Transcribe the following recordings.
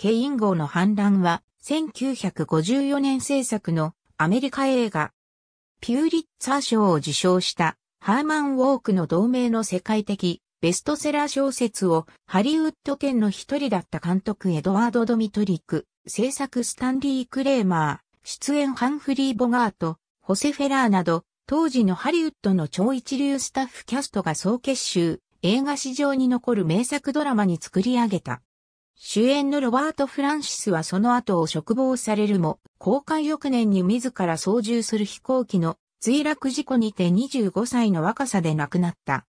ケイン号の反乱は、1954年制作のアメリカ映画、ピューリッツァー賞を受賞したハーマン・ウォークの同名の世界的ベストセラー小説をハリウッド圏の一人だった監督エドワード・ドミトリック、制作スタンリー・クレーマー、出演ハンフリー・ボガート、ホセ・フェラーなど、当時のハリウッドの超一流スタッフキャストが総結集、映画史上に残る名作ドラマに作り上げた。主演のロバート・フランシスはその後を嘱望されるも、公開翌年に自ら操縦する飛行機の墜落事故にて25歳の若さで亡くなった。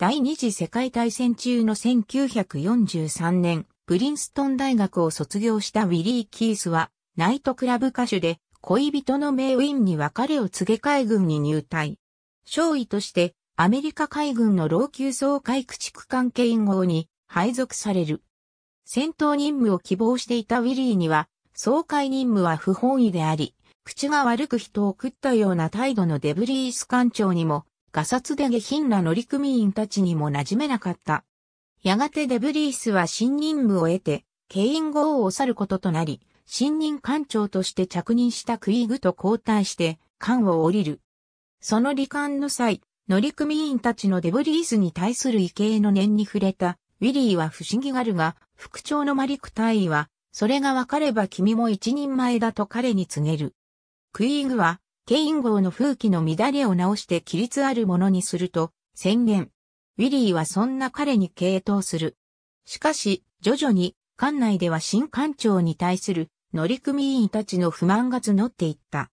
第二次世界大戦中の1943年、プリンストン大学を卒業したウィリー・キースは、ナイトクラブ歌手で、恋人のメイウィンに別れを告げ海軍に入隊。少尉として、アメリカ海軍の老朽層海駆逐艦警員号に配属される。戦闘任務を希望していたウィリーには、総会任務は不本意であり、口が悪く人を食ったような態度のデブリース艦長にも、ガサツで下品な乗組員たちにも馴染めなかった。やがてデブリースは新任務を得て、ケイン号を去ることとなり、新任艦長として着任したクイーグと交代して、艦を降りる。その離艦の際、乗組員たちのデブリースに対する異形の念に触れたウィリーは不思議がるが、副長のマリク大尉は、それがわかれば君も一人前だと彼に告げる。クイーグは、ケイン号の風紀の乱れを直して規律あるものにすると宣言。ウィリーはそんな彼に傾倒する。しかし、徐々に、艦内では新艦長に対する乗組員たちの不満が募っていった。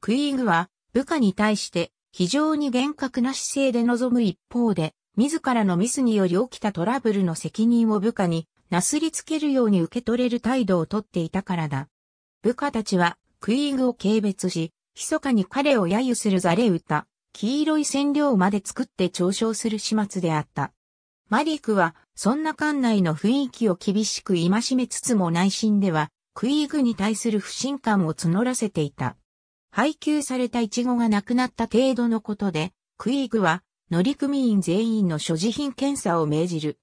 クイーグは、部下に対して非常に厳格な姿勢で臨む一方で、自らのミスにより起きたトラブルの責任を部下になすりつけるように受け取れる態度をとっていたからだ。部下たちはクイーグを軽蔑し、密かに彼を揶揄するザレ歌、黄色い染料まで作って嘲笑する始末であった。マリクは、そんな館内の雰囲気を厳しく戒めつつも内心では、クイーグに対する不信感を募らせていた。配給されたイチゴがなくなった程度のことで、クイーグは乗組員全員の所持品検査を命じる。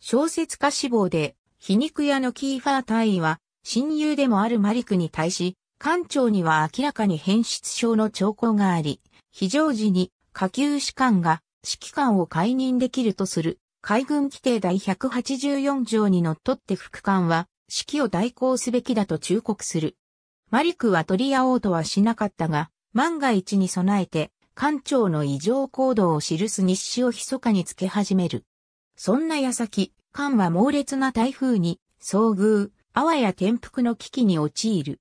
小説家志望で、皮肉屋のキーファー隊員は、親友でもあるマリクに対し、艦長には明らかに変質症の兆候があり、非常時に下級士官が指揮官を解任できるとする海軍規定第184条にのっとって副官は指揮を代行すべきだと忠告する。マリクは取り合おうとはしなかったが、万が一に備えて艦長の異常行動を記す日誌を密かにつけ始める。そんな矢先、艦は猛烈な台風に遭遇、あわや転覆の危機に陥る。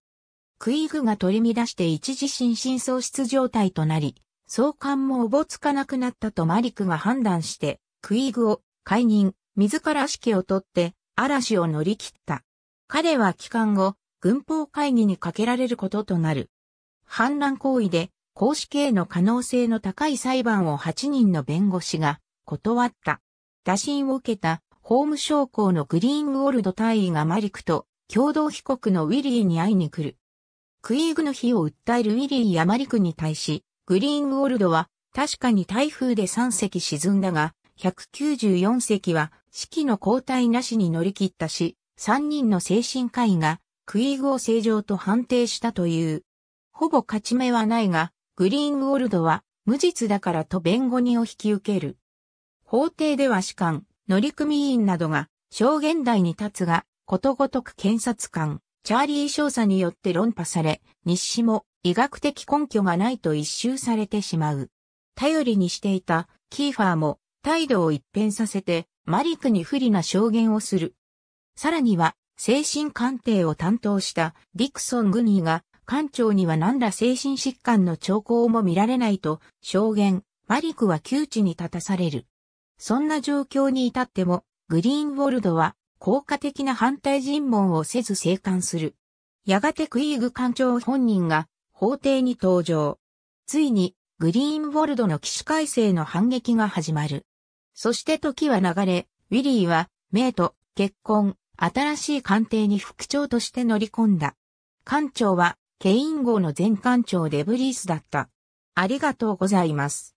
クイグが取り乱して一時心神喪失状態となり、総関もおぼつかなくなったとマリクが判断して、クイグを解任、自ら指揮を取って嵐を乗り切った。彼は帰還後、軍法会議にかけられることとなる。反乱行為で公式への可能性の高い裁判を8人の弁護士が断った。打診を受けた法務将校のグリーンウォルド大尉がマリクと共同被告のウィリーに会いに来る。クイーグの日を訴えるウィリーやマリクに対し、グリーンウォルドは確かに台風で3隻沈んだが、194隻は式の交代なしに乗り切ったし、3人の精神科医がクイーグを正常と判定したという。ほぼ勝ち目はないが、グリーンウォルドは無実だからと弁護人を引き受ける。法廷では士官、乗組員などが証言台に立つが、ことごとく検察官、チャーリー少佐によって論破され、日誌も医学的根拠がないと一周されてしまう。頼りにしていたキーファーも態度を一変させてマリクに不利な証言をする。さらには精神鑑定を担当したディクソン・グニーが艦長には何ら精神疾患の兆候も見られないと証言、マリクは窮地に立たされる。そんな状況に至っても、グリーンウォルドは効果的な反対尋問をせず生還する。やがてクイーグ艦長本人が法廷に登場。ついにグリーンウォルドの騎士改正の反撃が始まる。そして時は流れ、ウィリーは、メイと結婚、新しい官邸に副長として乗り込んだ。艦長はケイン号の全艦長デブリースだった。ありがとうございます。